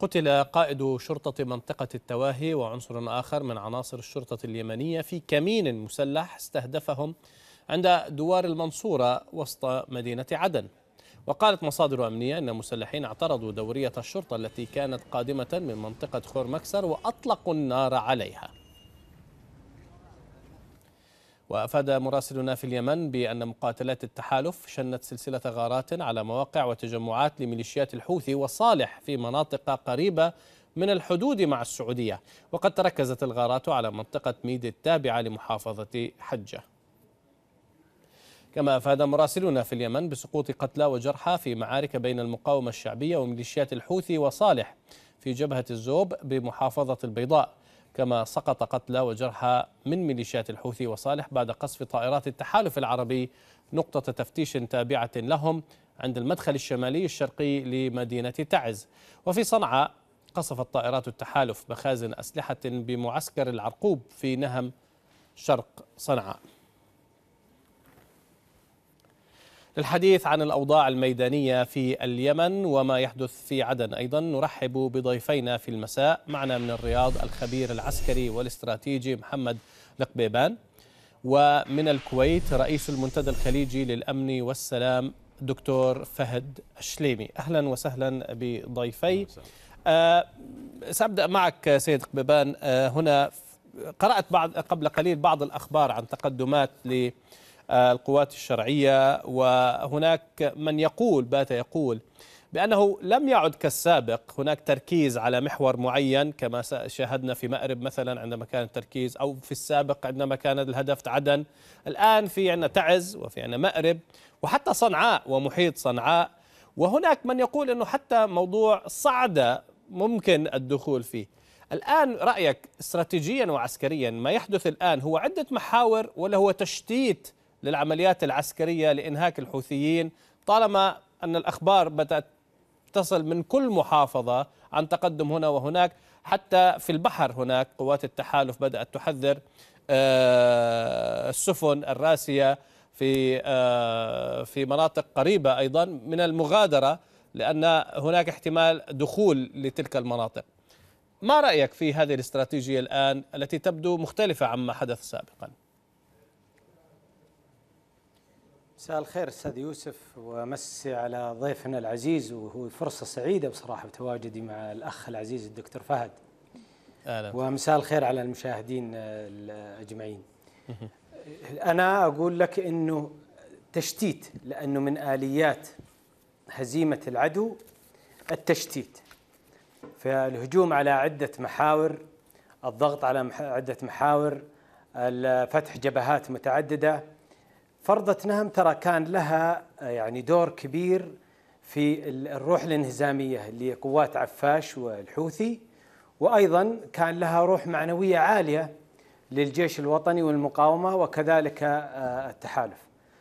قتل قائد شرطة منطقة التواهي وعنصر آخر من عناصر الشرطة اليمنية في كمين مسلح استهدفهم عند دوار المنصورة وسط مدينة عدن وقالت مصادر أمنية أن مسلحين اعترضوا دورية الشرطة التي كانت قادمة من منطقة خور مكسر وأطلقوا النار عليها وأفاد مراسلنا في اليمن بأن مقاتلات التحالف شنت سلسلة غارات على مواقع وتجمعات لميليشيات الحوثي وصالح في مناطق قريبة من الحدود مع السعودية وقد تركزت الغارات على منطقة ميد التابعة لمحافظة حجة كما أفاد مراسلنا في اليمن بسقوط قتلى وجرحى في معارك بين المقاومة الشعبية وميليشيات الحوثي وصالح في جبهة الزوب بمحافظة البيضاء كما سقط قتلى وجرحى من ميليشيات الحوثي وصالح بعد قصف طائرات التحالف العربي نقطة تفتيش تابعة لهم عند المدخل الشمالي الشرقي لمدينة تعز وفي صنعاء قصفت طائرات التحالف مخازن أسلحة بمعسكر العرقوب في نهم شرق صنعاء للحديث عن الأوضاع الميدانية في اليمن وما يحدث في عدن أيضا نرحب بضيفينا في المساء معنا من الرياض الخبير العسكري والاستراتيجي محمد لقبيبان ومن الكويت رئيس المنتدى الخليجي للأمن والسلام دكتور فهد الشليمي أهلا وسهلا بضيفي أه سأبدأ معك سيد قبيبان أه هنا قرأت بعض قبل قليل بعض الأخبار عن تقدمات ل آه، القوات الشرعية وهناك من يقول بات يقول بأنه لم يعد كالسابق هناك تركيز على محور معين كما شاهدنا في مأرب مثلا عندما كان التركيز أو في السابق عندما كان الهدف عدن الآن في عندنا تعز وفي عندنا مأرب وحتى صنعاء ومحيط صنعاء وهناك من يقول أنه حتى موضوع صعدة ممكن الدخول فيه الآن رأيك استراتيجيا وعسكريا ما يحدث الآن هو عدة محاور ولا هو تشتيت للعمليات العسكرية لإنهاك الحوثيين طالما أن الأخبار بدأت تصل من كل محافظة عن تقدم هنا وهناك حتى في البحر هناك قوات التحالف بدأت تحذر آه، السفن الراسية في آه، في مناطق قريبة أيضا من المغادرة لأن هناك احتمال دخول لتلك المناطق ما رأيك في هذه الاستراتيجية الآن التي تبدو مختلفة عما حدث سابقاً؟ مساء الخير استاذ يوسف ومسي على ضيفنا العزيز وهو فرصه سعيده بصراحه بتواجدي مع الاخ العزيز الدكتور فهد. اهلا ومساء الخير على المشاهدين اجمعين. انا اقول لك انه تشتيت لانه من اليات هزيمه العدو التشتيت. فالهجوم على عده محاور، الضغط على عده محاور، فتح جبهات متعدده فرضة نهم ترى كان لها آه، يعني دور كبير في الروح الانهزامية لقوات عفاش والحوثي وأيضا كان لها روح معنوية عالية للجيش الوطني والمقاومة وكذلك آه، التحالف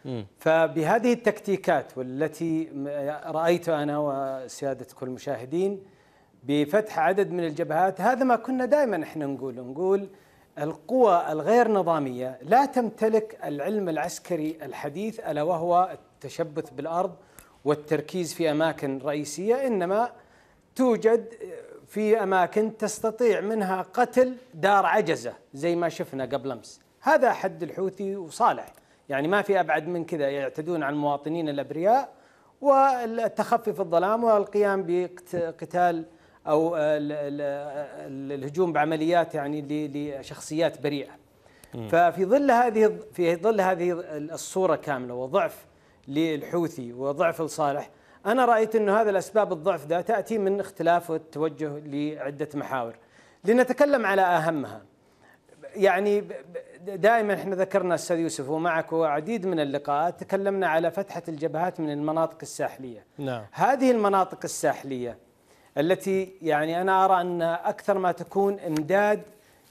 م. فبهذه التكتيكات والتي رأيت أنا وسيادة كل المشاهدين بفتح عدد من الجبهات هذا ما كنا دائما احنا نقول نقول القوى الغير نظاميه لا تمتلك العلم العسكري الحديث الا وهو التشبث بالارض والتركيز في اماكن رئيسيه انما توجد في اماكن تستطيع منها قتل دار عجزه زي ما شفنا قبل امس هذا حد الحوثي وصالح يعني ما في ابعد من كذا يعتدون على المواطنين الابرياء والتخفي في الظلام والقيام بقتال او الهجوم آه، آه، بعمليات يعني لشخصيات بريئه ففي ظل هذه في ظل هذه الصوره كامله وضعف للحوثي وضعف لصالح انا رايت انه هذا الاسباب الضعف ده تاتي من اختلاف التوجه لعده محاور لنتكلم على اهمها يعني دائما احنا ذكرنا استاذ يوسف ومعك وعديد من اللقاءات تكلمنا على فتحه الجبهات من المناطق الساحليه نعم. هذه المناطق الساحليه التي يعني أنا أرى أن أكثر ما تكون إمداد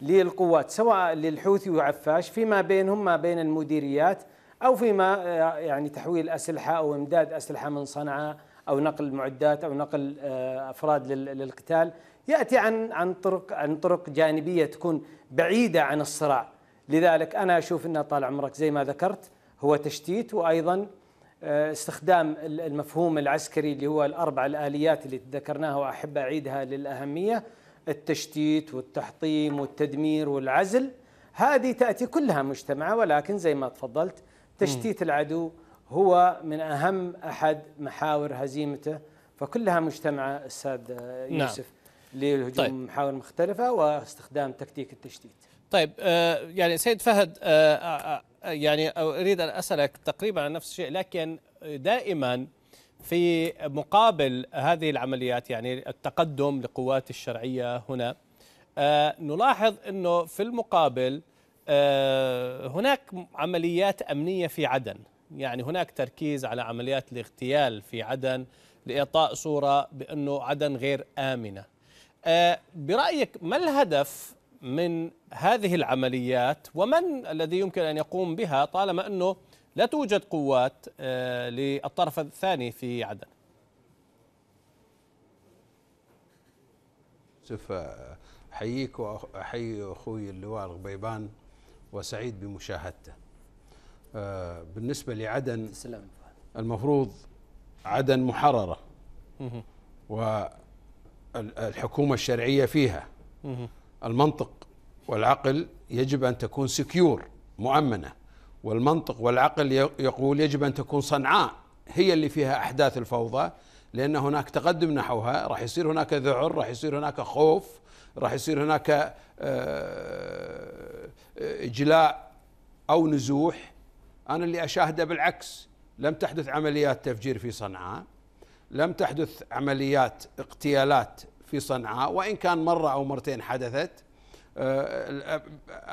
للقوات سواء للحوثي وعفاش فيما بينهم ما بين المديريات أو فيما آه، يعني تحويل أسلحة أو إمداد أسلحة من صنعاء أو نقل معدات أو نقل آه، أفراد للقتال يأتي عن عن طرق عن طرق جانبية تكون بعيدة عن الصراع لذلك أنا أشوف أنه طال عمرك زي ما ذكرت هو تشتيت وأيضا آه، استخدام المفهوم العسكري اللي هو الأربع الآليات اللي ذكرناها وأحب أعيدها للأهمية التشتيت والتحطيم والتدمير والعزل هذه تأتي كلها مجتمعة ولكن زي ما تفضلت تشتيت العدو هو من أهم أحد محاور هزيمته فكلها مجتمعة أستاذ نعم. يوسف نعم. للهجوم طيب. محاور مختلفة واستخدام تكتيك التشتيت طيب آه، يعني سيد فهد آه، يعني اريد ان اسالك تقريبا عن نفس الشيء لكن دائما في مقابل هذه العمليات يعني التقدم لقوات الشرعيه هنا آه، نلاحظ انه في المقابل آه، هناك عمليات امنيه في عدن يعني هناك تركيز على عمليات الاغتيال في عدن لاعطاء صوره بانه عدن غير امنه آه، برايك ما الهدف من هذه العمليات ومن الذي يمكن ان يقوم بها طالما انه لا توجد قوات آه، للطرف الثاني في عدن شوف آه، احييك واحيي اخوي اللواء الغبيبان وسعيد بمشاهدته آه، بالنسبه لعدن المفروض عدن محرره والحكومه الشرعيه فيها المنطق والعقل يجب أن تكون سكيور مؤمنة والمنطق والعقل يقول يجب أن تكون صنعاء هي اللي فيها أحداث الفوضى لأن هناك تقدم نحوها راح يصير هناك ذعر راح يصير هناك خوف راح يصير هناك آه، آه، إجلاء أو نزوح أنا اللي أشاهده بالعكس لم تحدث عمليات تفجير في صنعاء لم تحدث عمليات اغتيالات في صنعاء وإن كان مرة أو مرتين حدثت آه، آه،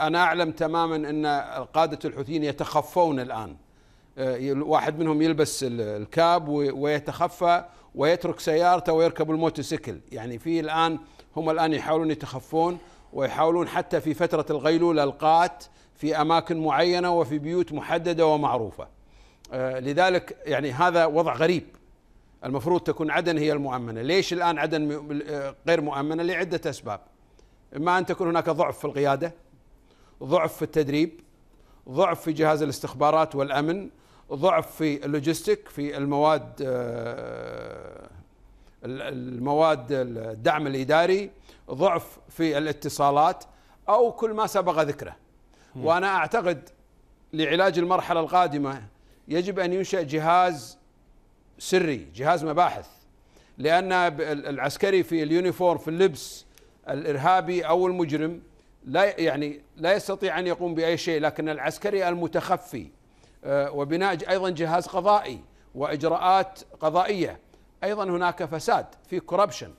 أنا أعلم تماما أن قادة الحوثيين يتخفون الآن آه، واحد منهم يلبس الكاب ويتخفى ويترك سيارته ويركب الموتوسيكل يعني في الآن هم الآن يحاولون يتخفون ويحاولون حتى في فترة الغيلولة القات في أماكن معينة وفي بيوت محددة ومعروفة لذلك يعني هذا وضع غريب المفروض تكون عدن هي المؤمنه، ليش الان عدن آه، غير مؤمنه؟ لعده اسباب. اما ان تكون هناك ضعف في القياده، ضعف في التدريب، ضعف في جهاز الاستخبارات والامن، ضعف في اللوجستيك في المواد آه، المواد الدعم الاداري، ضعف في الاتصالات او كل ما سبق ذكره. وانا اعتقد لعلاج المرحله القادمه يجب ان ينشا جهاز سري جهاز مباحث لأن العسكري في اليونيفورم في اللبس الإرهابي أو المجرم لا يعني لا يستطيع أن يقوم بأي شيء لكن العسكري المتخفي آه، وبناء أيضا جهاز قضائي وإجراءات قضائية أيضا هناك فساد في كوربشن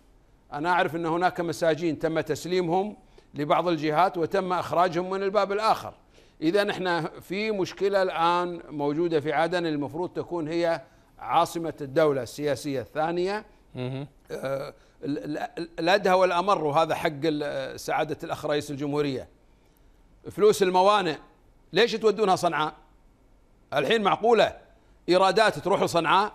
أنا أعرف أن هناك مساجين تم تسليمهم لبعض الجهات وتم إخراجهم من الباب الآخر إذا نحن في مشكلة الآن موجودة في عدن المفروض تكون هي عاصمة الدولة السياسية الثانية آه، الأدهى والأمر وهذا حق سعادة الأخ رئيس الجمهورية فلوس الموانئ ليش تودونها صنعاء الحين معقولة إيرادات تروح صنعاء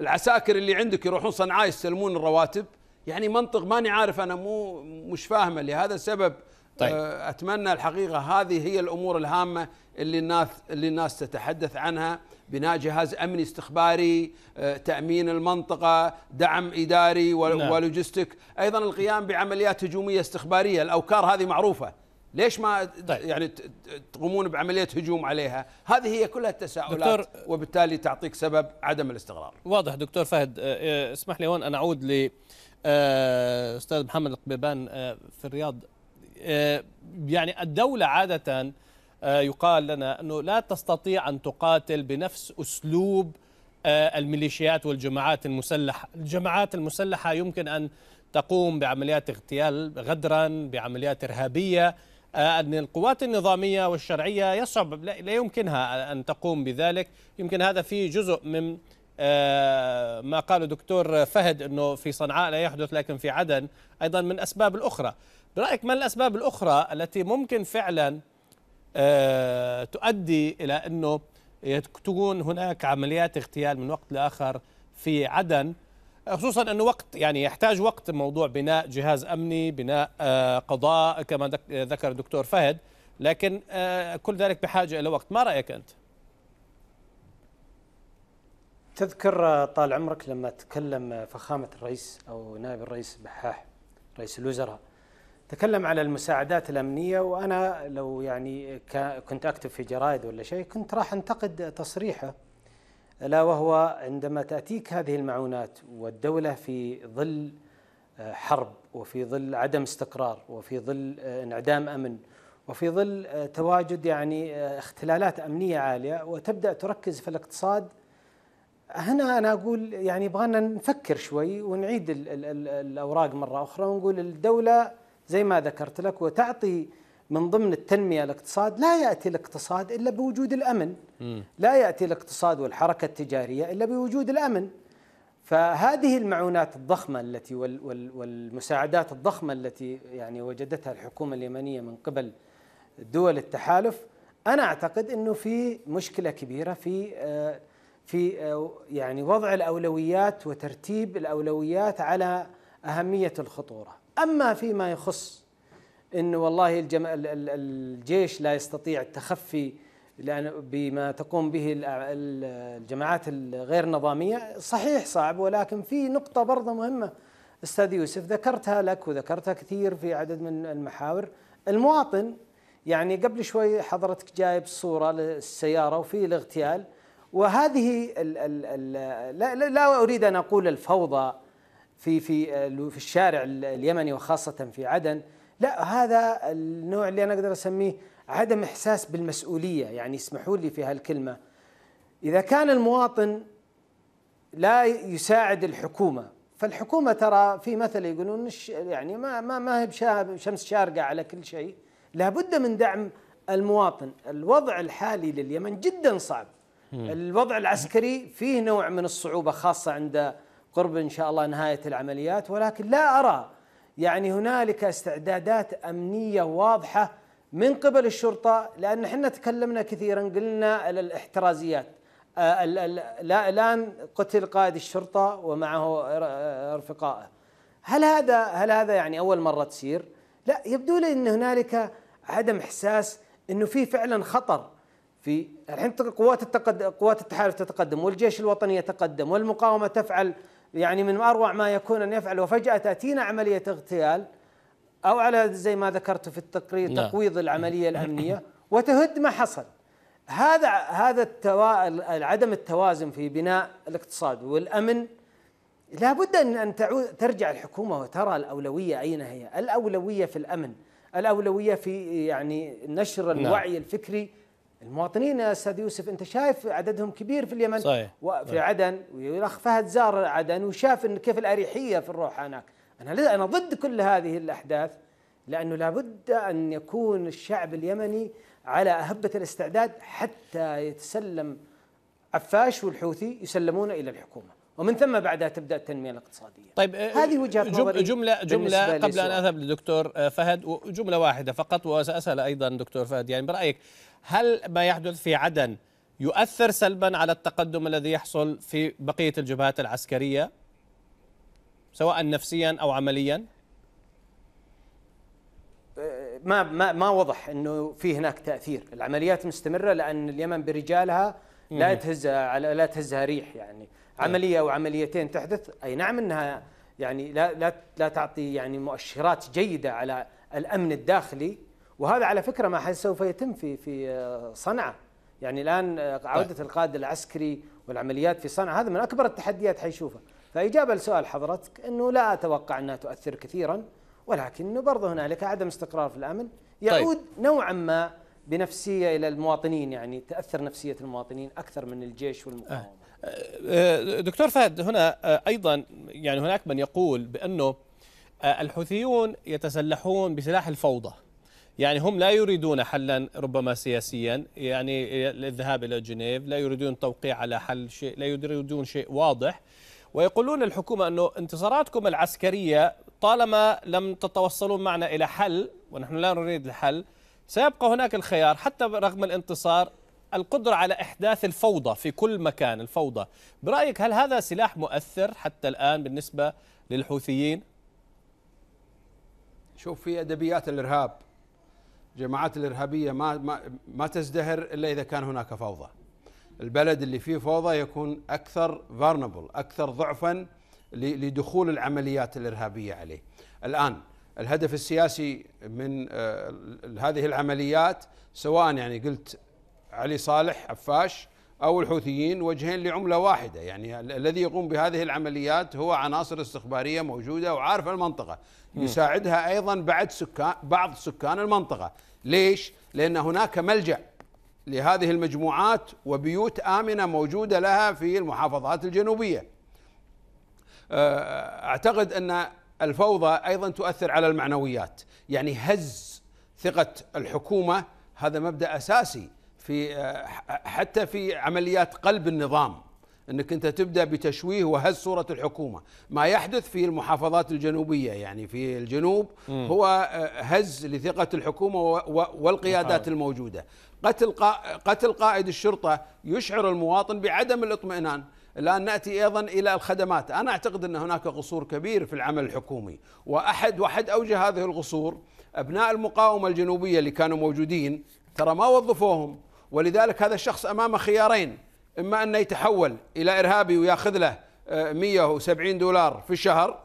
العساكر اللي عندك يروحون صنعاء يستلمون الرواتب يعني منطق ماني عارف أنا مو مش فاهمة لهذا السبب طيب. آه، اتمنى الحقيقه هذه هي الامور الهامه اللي الناس اللي الناس تتحدث عنها بناء جهاز امني استخباري آه، تامين المنطقه دعم اداري نعم. ولوجستيك ايضا القيام بعمليات هجوميه استخباريه الاوكار هذه معروفه ليش ما طيب. يعني تقومون بعمليه هجوم عليها؟ هذه هي كلها التساؤلات دكتور وبالتالي تعطيك سبب عدم الاستقرار. واضح دكتور فهد آه، اسمح لي هون ان اعود ل استاذ محمد القبيبان في الرياض آه، يعني الدولة عادة آه، يقال لنا أنه لا تستطيع أن تقاتل بنفس أسلوب آه، الميليشيات والجماعات المسلحة الجماعات المسلحة يمكن أن تقوم بعمليات اغتيال غدرا بعمليات إرهابية أن القوات النظامية والشرعية يصعب لا يمكنها أن تقوم بذلك يمكن هذا في جزء من ما قاله دكتور فهد أنه في صنعاء لا يحدث لكن في عدن أيضا من أسباب الأخرى برأيك ما الأسباب الأخرى التي ممكن فعلا آه، تؤدي إلى أنه تكون هناك عمليات اغتيال من وقت لآخر في عدن خصوصا أنه وقت يعني يحتاج وقت موضوع بناء جهاز أمني بناء آه، قضاء كما ذكر الدكتور فهد لكن آه، كل ذلك بحاجة إلى وقت ما رأيك أنت؟ تذكر طال عمرك لما تكلم فخامة الرئيس أو نائب الرئيس بحاح رئيس الوزراء تكلم على المساعدات الامنيه وانا لو يعني كنت اكتب في جرائد ولا شيء كنت راح انتقد تصريحه الا وهو عندما تاتيك هذه المعونات والدوله في ظل آه، حرب وفي ظل عدم استقرار وفي ظل آه، انعدام امن وفي ظل آه، تواجد يعني اختلالات امنيه عاليه وتبدا تركز في الاقتصاد هنا انا اقول يعني يبغانا نفكر شوي ونعيد الاوراق مره اخرى ونقول الدوله زي ما ذكرت لك وتعطي من ضمن التنمية الاقتصاد لا يأتي الاقتصاد إلا بوجود الأمن لا يأتي الاقتصاد والحركة التجارية إلا بوجود الأمن فهذه المعونات الضخمة التي والمساعدات الضخمة التي يعني وجدتها الحكومة اليمنية من قبل دول التحالف أنا أعتقد أنه في مشكلة كبيرة في آه، في آه، يعني وضع الأولويات وترتيب الأولويات على أهمية الخطورة اما فيما يخص انه والله الجيش لا يستطيع التخفي لأن بما تقوم به الجماعات الغير نظامية صحيح صعب ولكن في نقطة برضه مهمة أستاذ يوسف ذكرتها لك وذكرتها كثير في عدد من المحاور المواطن يعني قبل شوي حضرتك جايب صورة للسيارة وفي الاغتيال وهذه الـ الـ الـ لا, لا أريد أن أقول الفوضى في في آه، في الشارع اليمني وخاصه في عدن لا هذا النوع اللي انا اقدر اسميه عدم احساس بالمسؤوليه يعني اسمحوا لي في هالكلمه اذا كان المواطن لا يساعد الحكومه فالحكومه ترى في مثل يقولون يعني ما ما ما هي شمس شارقه على كل شيء لابد من دعم المواطن الوضع الحالي لليمن جدا صعب الوضع العسكري فيه نوع من الصعوبه خاصه عند قرب ان شاء الله نهايه العمليات ولكن لا ارى يعني هنالك استعدادات امنيه واضحه من قبل الشرطه لان احنا تكلمنا كثيرا قلنا الاحترازيات آه، لا الان قتل قائد الشرطه ومعه رفقائه هل هذا هل هذا يعني اول مره تصير؟ لا يبدو لي ان هنالك عدم احساس انه في فعلا خطر في الحين قوات التقد... قوات التحالف تتقدم والجيش الوطني يتقدم والمقاومه تفعل يعني من اروع ما يكون ان يفعل وفجاه تاتينا عمليه اغتيال او على زي ما ذكرت في التقرير نعم. تقويض العمليه الامنيه وتهد ما حصل هذا هذا التوا... عدم التوازن في بناء الاقتصاد والامن لابد ان ان تعود ترجع الحكومه وترى الاولويه اين هي؟ الاولويه في الامن، الاولويه في يعني نشر نعم. الوعي الفكري المواطنين يا استاذ يوسف انت شايف عددهم كبير في اليمن صحيح. وفي صحيح. عدن والاخ فهد زار عدن وشاف ان كيف الاريحيه في الروح هناك انا انا ضد كل هذه الاحداث لانه لابد ان يكون الشعب اليمني على اهبه الاستعداد حتى يتسلم عفاش والحوثي يسلمون الى الحكومه ومن ثم بعدها تبدا التنميه الاقتصاديه طيب آه، هذه وجهه نظري جمله جمله قبل ان اذهب للدكتور آه، فهد جمله واحده فقط وساسال ايضا دكتور فهد يعني برايك هل ما يحدث في عدن يؤثر سلبا على التقدم الذي يحصل في بقيه الجبهات العسكريه سواء نفسيا او عمليا آه، ما ما ما وضح انه في هناك تاثير العمليات مستمره لان اليمن برجالها لا تهزها على لا تهزها ريح يعني عمليه او عمليتين تحدث اي نعم انها يعني لا لا لا تعطي يعني مؤشرات جيده على الامن الداخلي وهذا على فكره ما سوف يتم في في صنعاء يعني الان عوده طيب. القائد العسكري والعمليات في صنعاء هذا من اكبر التحديات حيشوفها فاجابه لسؤال حضرتك انه لا اتوقع انها تؤثر كثيرا ولكن برضه هنالك عدم استقرار في الامن طيب. يعود طيب. نوعا ما بنفسيه الى المواطنين يعني تاثر نفسيه المواطنين اكثر من الجيش والمقاومه أه. دكتور فهد هنا آه، ايضا يعني هناك من يقول بانه آه، الحوثيون يتسلحون بسلاح الفوضى يعني هم لا يريدون حلا ربما سياسيا يعني الذهاب الى جنيف لا يريدون توقيع على حل شيء لا يريدون شيء واضح ويقولون الحكومة أنه انتصاراتكم العسكرية طالما لم تتوصلون معنا إلى حل ونحن لا نريد الحل سيبقى هناك الخيار حتى رغم الانتصار القدرة على إحداث الفوضى في كل مكان الفوضى برأيك هل هذا سلاح مؤثر حتى الآن بالنسبة للحوثيين؟ شوف في أدبيات الإرهاب جماعات الإرهابية ما, ما, ما تزدهر إلا إذا كان هناك فوضى البلد اللي فيه فوضى يكون أكثر فارنبل أكثر ضعفا لدخول العمليات الإرهابية عليه الآن الهدف السياسي من آه، هذه العمليات سواء يعني قلت علي صالح عفاش أو الحوثيين وجهين لعملة واحدة يعني الذي يقوم بهذه العمليات هو عناصر استخبارية موجودة وعارف المنطقة يساعدها أيضا بعد سكان بعض سكان المنطقة ليش؟ لأن هناك ملجأ لهذه المجموعات وبيوت آمنة موجودة لها في المحافظات الجنوبية آه، أعتقد أن الفوضى أيضا تؤثر على المعنويات يعني هز ثقة الحكومة هذا مبدأ أساسي في آه، حتى في عمليات قلب النظام انك انت تبدا بتشويه وهز صوره الحكومه، ما يحدث في المحافظات الجنوبيه يعني في الجنوب م. هو آه، هز لثقه الحكومه والقيادات الموجوده، قتل قتل قائد الشرطه يشعر المواطن بعدم الاطمئنان، الان ناتي ايضا الى الخدمات، انا اعتقد ان هناك قصور كبير في العمل الحكومي، واحد واحد اوجه هذه القصور ابناء المقاومه الجنوبيه اللي كانوا موجودين ترى ما وظفوهم ولذلك هذا الشخص أمامه خيارين إما أن يتحول إلى إرهابي ويأخذ له 170 آه، دولار في الشهر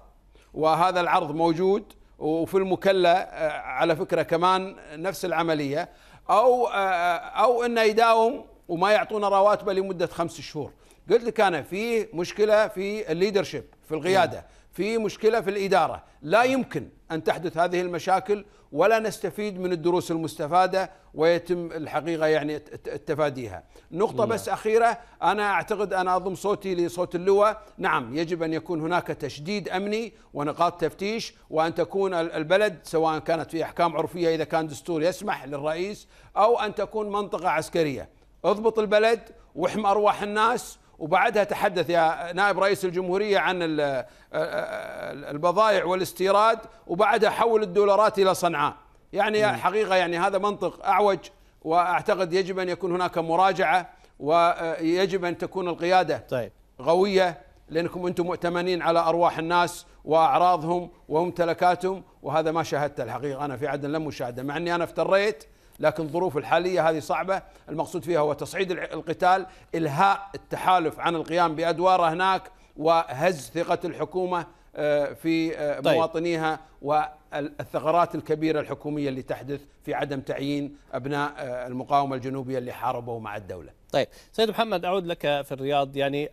وهذا العرض موجود وفي المكلة آه، على فكرة كمان نفس العملية أو آه، أو أنه يداوم وما يعطونا رواتبه لمدة خمس شهور قلت لك أنا في مشكلة في الليدرشيب في القيادة نعم. في مشكله في الاداره، لا يمكن ان تحدث هذه المشاكل ولا نستفيد من الدروس المستفاده ويتم الحقيقه يعني تفاديها. نقطه نعم. بس اخيره انا اعتقد انا اضم صوتي لصوت اللواء، نعم يجب ان يكون هناك تشديد امني ونقاط تفتيش وان تكون البلد سواء كانت في احكام عرفيه اذا كان دستور يسمح للرئيس او ان تكون منطقه عسكريه. اضبط البلد واحمي ارواح الناس وبعدها تحدث يا نائب رئيس الجمهورية عن آه، آه، آه، البضائع والاستيراد وبعدها حول الدولارات إلى صنعاء يعني حقيقة يعني هذا منطق أعوج وأعتقد يجب أن يكون هناك مراجعة ويجب أن تكون القيادة طيب. غوية لأنكم أنتم مؤتمنين على أرواح الناس وأعراضهم وممتلكاتهم وهذا ما شاهدته الحقيقة أنا في عدن لم أشاهده مع أني أنا افتريت لكن الظروف الحالية هذه صعبة المقصود فيها هو تصعيد القتال إلهاء التحالف عن القيام بأدواره هناك وهز ثقة الحكومة آه، في آه، طيب. مواطنيها والثغرات الكبيرة الحكومية اللي تحدث في عدم تعيين أبناء آه، المقاومة الجنوبية اللي حاربوا مع الدولة طيب سيد محمد أعود لك في الرياض يعني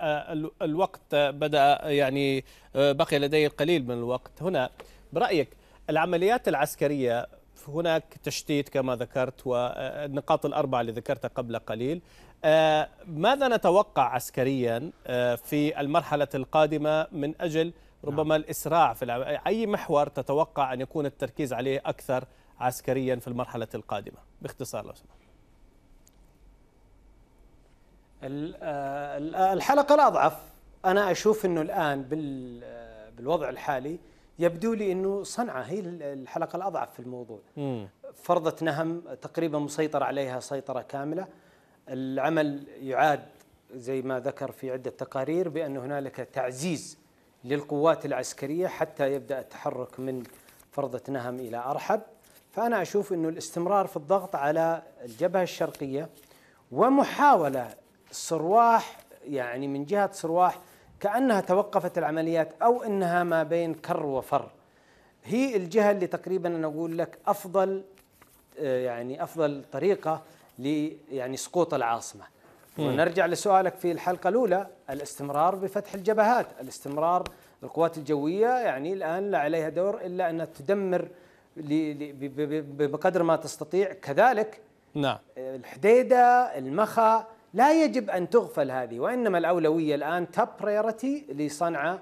الوقت بدأ يعني بقي لدي القليل من الوقت هنا برأيك العمليات العسكرية هناك تشتيت كما ذكرت والنقاط الأربعة اللي ذكرتها قبل قليل آه، ماذا نتوقع عسكريا آه، في المرحلة القادمة من أجل ربما نعم. الإسراع في الع... أي محور تتوقع أن يكون التركيز عليه أكثر عسكريا في المرحلة القادمة باختصار لو سمحت آه، الحلقة الأضعف أنا أشوف أنه الآن بالوضع الحالي يبدو لي انه صنعاء هي الحلقه الاضعف في الموضوع مم. فرضت نهم تقريبا مسيطر عليها سيطره كامله العمل يعاد زي ما ذكر في عده تقارير بان هنالك تعزيز للقوات العسكريه حتى يبدا التحرك من فرضه نهم الى ارحب فانا اشوف انه الاستمرار في الضغط على الجبهه الشرقيه ومحاوله صرواح يعني من جهه صرواح كأنها توقفت العمليات أو أنها ما بين كر وفر هي الجهة اللي تقريبا أنا أقول لك أفضل آه، يعني أفضل طريقة ل يعني سقوط العاصمة ونرجع لسؤالك في الحلقة الأولى الاستمرار بفتح الجبهات الاستمرار القوات الجوية يعني الآن لا عليها دور إلا أن تدمر بقدر ما تستطيع كذلك نعم آه، الحديدة المخا لا يجب ان تغفل هذه وانما الاولويه الان توب بريورتي لصنعاء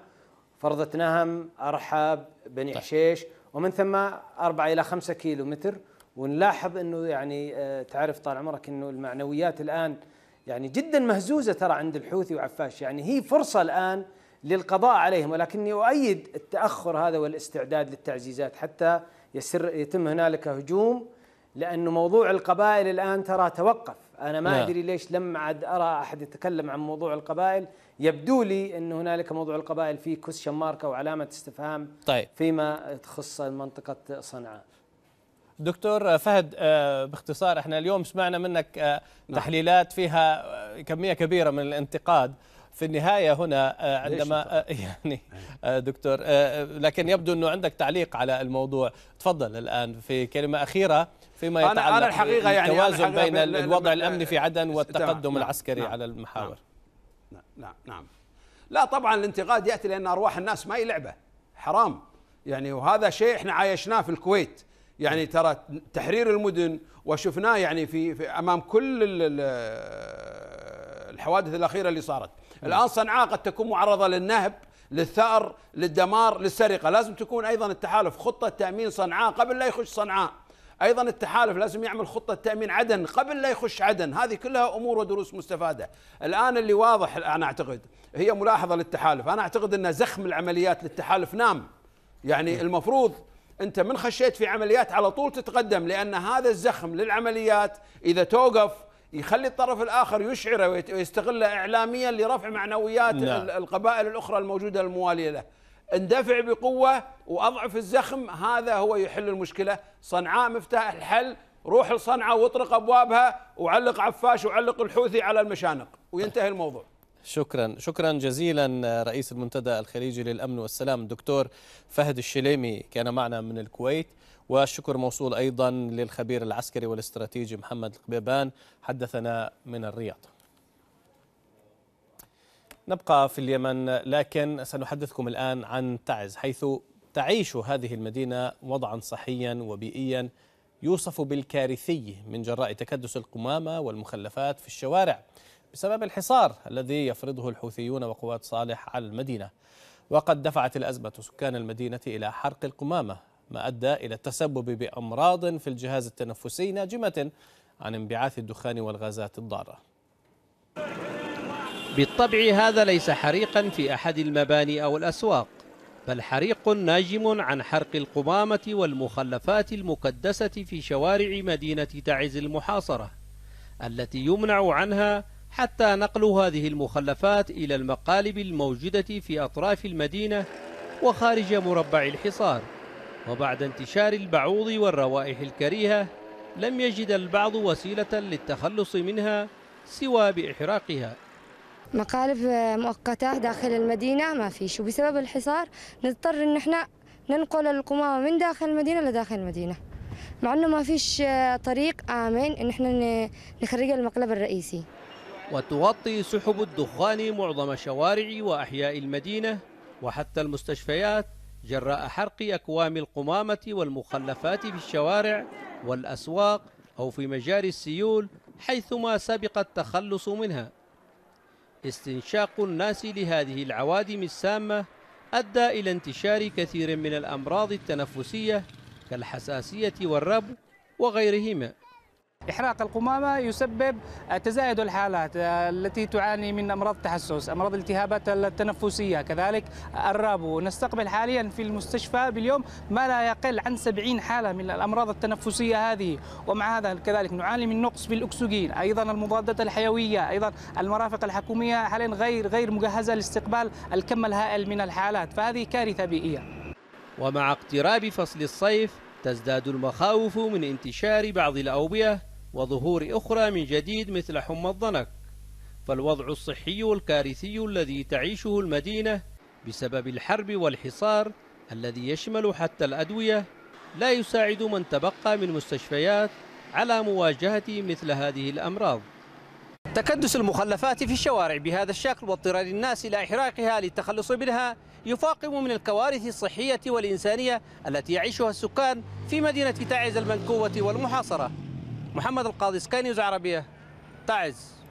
فرضة نهم ارحاب بني طيب. حشيش ومن ثم 4 الى 5 كيلو متر ونلاحظ انه يعني آه، تعرف طال عمرك انه المعنويات الان يعني جدا مهزوزه ترى عند الحوثي وعفاش يعني هي فرصه الان للقضاء عليهم ولكني اؤيد التاخر هذا والاستعداد للتعزيزات حتى يسر يتم هنالك هجوم لانه موضوع القبائل الان ترى توقف انا ما ادري ليش لم عد ارى احد يتكلم عن موضوع القبائل يبدو لي ان هنالك موضوع القبائل فيه كوشن مارك او علامه استفهام طيب. فيما تخص منطقه صنعاء دكتور فهد آه، باختصار احنا اليوم سمعنا منك آه، نعم. تحليلات فيها آه، كميه كبيره من الانتقاد في النهايه هنا آه، عندما آه، يعني آه، دكتور لكن يبدو انه عندك تعليق على الموضوع تفضل الان في كلمه اخيره فيما يتعلق أنا الحقيقة يعني التوازن الحقيقة بين الوضع الامني في عدن والتقدم نعم العسكري نعم على المحاور نعم نعم, نعم لا طبعا الانتقاد ياتي لان ارواح الناس ما هي لعبه حرام يعني وهذا شيء احنا عايشناه في الكويت يعني ترى تحرير المدن وشفناه يعني في, في امام كل الحوادث الاخيره اللي صارت نعم. الان صنعاء قد تكون معرضه للنهب للثأر للدمار للسرقه لازم تكون ايضا التحالف خطه تامين صنعاء قبل لا يخش صنعاء ايضا التحالف لازم يعمل خطه تامين عدن قبل لا يخش عدن هذه كلها امور ودروس مستفاده الان اللي واضح انا اعتقد هي ملاحظه للتحالف انا اعتقد ان زخم العمليات للتحالف نام يعني نعم. المفروض انت من خشيت في عمليات على طول تتقدم لان هذا الزخم للعمليات اذا توقف يخلي الطرف الاخر يشعره ويستغله اعلاميا لرفع معنويات نعم. القبائل الاخرى الموجوده المواليه له اندفع بقوه واضعف الزخم هذا هو يحل المشكله صنعاء مفتاح الحل روح لصنعاء واطرق ابوابها وعلق عفاش وعلق الحوثي على المشانق وينتهي الموضوع شكرا شكرا جزيلا رئيس المنتدى الخليجي للامن والسلام الدكتور فهد الشليمي كان معنا من الكويت والشكر موصول أيضا للخبير العسكري والاستراتيجي محمد القبيبان حدثنا من الرياض نبقى في اليمن لكن سنحدثكم الآن عن تعز حيث تعيش هذه المدينة وضعا صحيا وبيئيا يوصف بالكارثي من جراء تكدس القمامة والمخلفات في الشوارع بسبب الحصار الذي يفرضه الحوثيون وقوات صالح على المدينة وقد دفعت الأزمة سكان المدينة إلى حرق القمامة ما أدى إلى التسبب بأمراض في الجهاز التنفسي ناجمة عن انبعاث الدخان والغازات الضارة بالطبع هذا ليس حريقا في أحد المباني أو الأسواق بل حريق ناجم عن حرق القمامة والمخلفات المكدسة في شوارع مدينة تعز المحاصرة التي يمنع عنها حتى نقل هذه المخلفات إلى المقالب الموجودة في أطراف المدينة وخارج مربع الحصار وبعد انتشار البعوض والروائح الكريهة لم يجد البعض وسيلة للتخلص منها سوى بإحراقها مقالب مؤقتة داخل المدينة ما فيش وبسبب الحصار نضطر إن احنا ننقل القمامة من داخل المدينة لداخل المدينة مع إنه ما فيش طريق آمن إن احنا نخرج المقلب الرئيسي وتغطي سحب الدخان معظم شوارع وأحياء المدينة وحتى المستشفيات جراء حرق أكوام القمامة والمخلفات في الشوارع والأسواق أو في مجاري السيول حيثما سبق التخلص منها استنشاق الناس لهذه العوادم السامة أدى إلى انتشار كثير من الأمراض التنفسية كالحساسية والربو وغيرهما إحراق القمامة يسبب تزايد الحالات آه، التي تعاني من أمراض التحسس أمراض الالتهابات التنفسية كذلك الرابو نستقبل حاليا في المستشفى باليوم ما لا يقل عن 70 حالة من الأمراض التنفسية هذه ومع هذا كذلك نعاني من نقص في الأكسجين أيضا المضادات الحيوية أيضا المرافق الحكومية حاليا غير غير مجهزة لاستقبال الكم الهائل من الحالات فهذه كارثة بيئية ومع اقتراب فصل الصيف تزداد المخاوف من انتشار بعض الأوبئة وظهور أخرى من جديد مثل حمى الضنك فالوضع الصحي الكارثي الذي تعيشه المدينة بسبب الحرب والحصار الذي يشمل حتى الأدوية لا يساعد من تبقى من مستشفيات على مواجهة مثل هذه الأمراض تكدس المخلفات في الشوارع بهذا الشكل واضطرار الناس إلى إحراقها للتخلص منها يفاقم من الكوارث الصحية والإنسانية التي يعيشها السكان في مدينة تعز المنكوة والمحاصرة محمد القاضي سكاي نيوز عربيه تعز